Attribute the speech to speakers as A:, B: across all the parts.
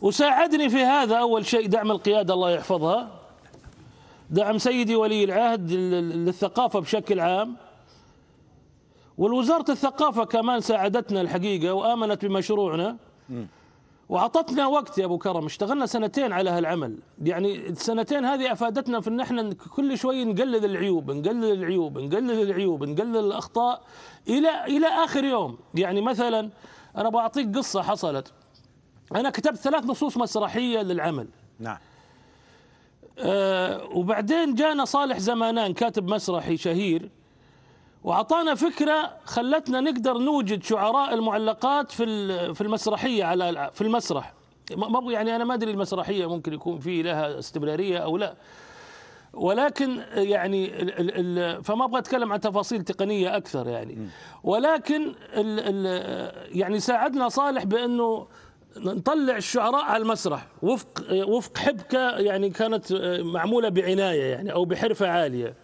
A: وساعدني في هذا أول شيء دعم القيادة الله يحفظها دعم سيدي ولي العهد للثقافة بشكل عام والوزارة الثقافة كمان ساعدتنا الحقيقة وآمنت بمشروعنا وعطتنا وقت يا أبو كرم اشتغلنا سنتين على هالعمل يعني السنتين هذه أفادتنا في أن احنا كل شوي نقلل العيوب نقلل العيوب نقلل العيوب نقلل الأخطاء إلى إلى آخر يوم يعني مثلا أنا بعطيك قصة حصلت أنا كتبت ثلاث نصوص مسرحية للعمل نعم أه وبعدين جانا صالح زمانان كاتب مسرحي شهير وأعطانا فكرة خلتنا نقدر نوجد شعراء المعلقات في في المسرحية على في المسرح ما يعني أنا ما أدري المسرحية ممكن يكون في لها استمرارية أو لا ولكن يعني فما ابغى اتكلم عن تفاصيل تقنيه اكثر يعني ولكن يعني ساعدنا صالح بانه نطلع الشعراء على المسرح وفق وفق حبكه يعني كانت معموله بعنايه يعني او بحرفه عاليه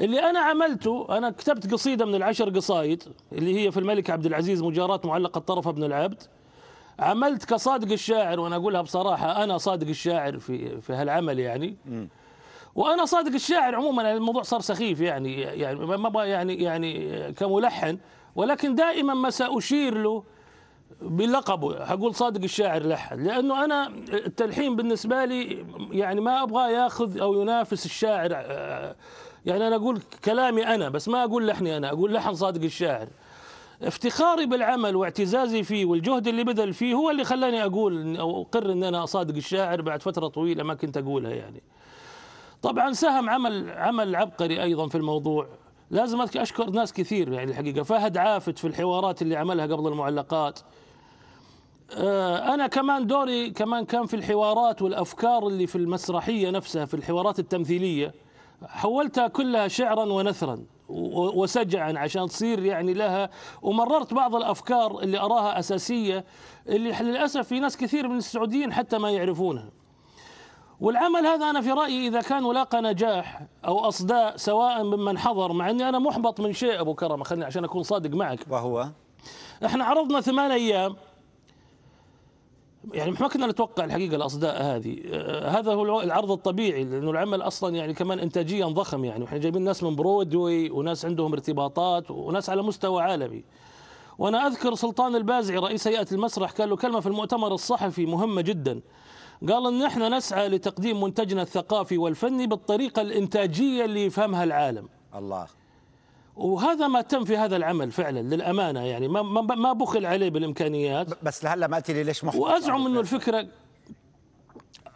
A: اللي انا عملته انا كتبت قصيده من العشر قصايد اللي هي في الملك عبد العزيز مجاراة معلقه طرف ابن العبد عملت كصادق الشاعر وانا اقولها بصراحه انا صادق الشاعر في في هالعمل يعني وانا صادق الشاعر عموما الموضوع صار سخيف يعني يعني ما ابغى يعني يعني كملحن ولكن دائما ما ساشير له بلقبه حقول صادق الشاعر لحن لانه انا التلحين بالنسبه لي يعني ما ابغى ياخذ او ينافس الشاعر آه، يعني انا اقول كلامي انا بس ما اقول لحني انا اقول لحن صادق الشاعر افتخاري بالعمل واعتزازي فيه والجهد اللي بذل فيه هو اللي خلاني اقول او اقر ان انا صادق الشاعر بعد فتره طويله ما كنت اقولها يعني طبعا ساهم عمل عمل عبقري ايضا في الموضوع لازم اشكر ناس كثير يعني الحقيقه فهد عافت في الحوارات اللي عملها قبل المعلقات آه، أنا كمان دوري كمان كان في الحوارات والأفكار اللي في المسرحية نفسها في الحوارات التمثيلية حولتها كلها شعرا ونثرا وسجعا عشان تصير يعني لها ومررت بعض الافكار اللي اراها اساسيه اللي للاسف في ناس كثير من السعوديين حتى ما يعرفونها. والعمل هذا انا في رايي اذا كان ولاقى نجاح او اصداء سواء ممن حضر مع اني انا محبط من شيء ابو كرم خلني عشان اكون صادق معك. وهو؟ احنا عرضنا ثمان ايام يعني ما كنا نتوقع الحقيقه الاصداء هذه آه، هذا هو العرض الطبيعي لانه العمل اصلا يعني كمان انتاجيا ضخم يعني واحنا جايبين ناس من برودوي وناس عندهم ارتباطات وناس على مستوى عالمي وانا اذكر سلطان البازعي رئيس هيئه المسرح قال له كلمه في المؤتمر الصحفي مهمه جدا قال ان احنا نسعى لتقديم منتجنا الثقافي والفني بالطريقه الانتاجيه اللي يفهمها العالم الله وهذا ما تم في هذا العمل فعلا للامانه يعني ما ما بخل عليه بالامكانيات بس لهلا ما قلت لي ليش محبط وازعم انه الفكره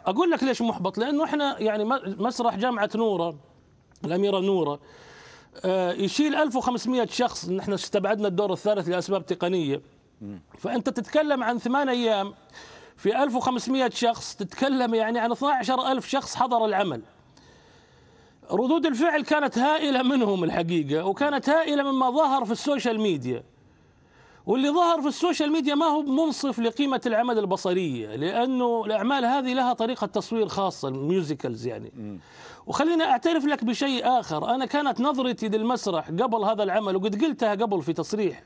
A: اقول لك ليش محبط لانه احنا يعني مسرح جامعه نوره الاميره نوره آه، يشيل 1500 شخص نحن استبعدنا الدور الثالث لاسباب تقنيه فانت تتكلم عن ثمان ايام في 1500 شخص تتكلم يعني عن 12000 شخص حضر العمل ردود الفعل كانت هائلة منهم الحقيقة وكانت هائلة مما ظهر في السوشيال ميديا واللي ظهر في السوشيال ميديا ما هو منصف لقيمة العمل البصرية لأنه الأعمال هذه لها طريقة تصوير خاصة الميوزيكلز يعني وخلينا وخليني أعترف لك بشيء آخر أنا كانت نظرتي للمسرح قبل هذا العمل وقد قلتها قبل في تصريح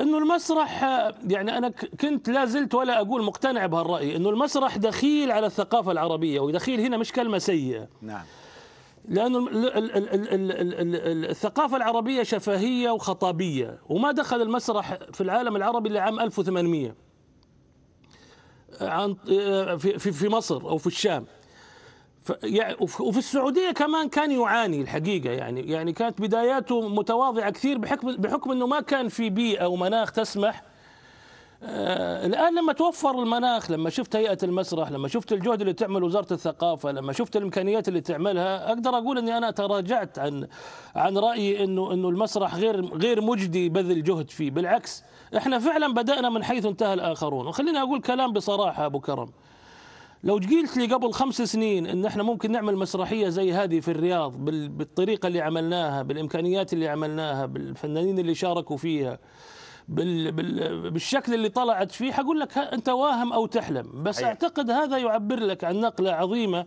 A: انه المسرح يعني انا كنت لا زلت ولا اقول مقتنع بهالراي انه المسرح دخيل على الثقافه العربيه ودخيل هنا مش كلمه سيئه نعم لانه الثقافة العربية شفهية وخطابية وما دخل المسرح في العالم العربي إلا عام 1800 عن في في مصر أو في الشام يعني وفي السعوديه كمان كان يعاني الحقيقه يعني يعني كانت بداياته متواضعه كثير بحكم بحكم انه ما كان في بيئه ومناخ تسمح آه، الان لما توفر المناخ لما شفت هيئه المسرح لما شفت الجهد اللي تعمل وزاره الثقافه لما شفت الامكانيات اللي تعملها اقدر اقول اني انا تراجعت عن عن رايي انه انه المسرح غير غير مجدي بذل جهد فيه بالعكس احنا فعلا بدانا من حيث انتهى الاخرون وخليني اقول كلام بصراحه ابو كرم لو قلت لي قبل خمس سنين ان احنا ممكن نعمل مسرحيه زي هذه في الرياض بالطريقه اللي عملناها بالامكانيات اللي عملناها بالفنانين اللي شاركوا فيها بالشكل اللي طلعت فيه حقول لك انت واهم او تحلم بس أيه. اعتقد هذا يعبر لك عن نقله عظيمه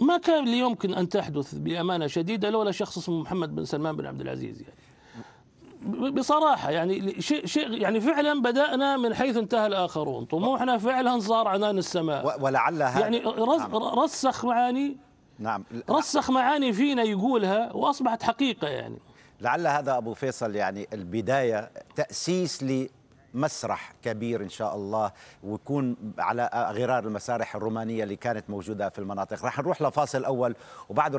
A: ما كان يمكن ان تحدث بامانه شديده لولا شخص اسمه محمد بن سلمان بن عبد العزيز يعني بصراحة يعني شيء شيء يعني فعلا بدأنا من حيث انتهى الآخرون طموحنا فعلا صار عنان السماء ولعل هذا يعني نعم. رسخ معاني نعم رسخ معاني فينا يقولها وأصبحت حقيقة يعني لعل هذا أبو فيصل يعني البداية تأسيس ل مسرح كبير ان شاء الله ويكون على غرار المسارح الرومانيه اللي كانت موجوده في المناطق راح نروح لفاصل اول وبعد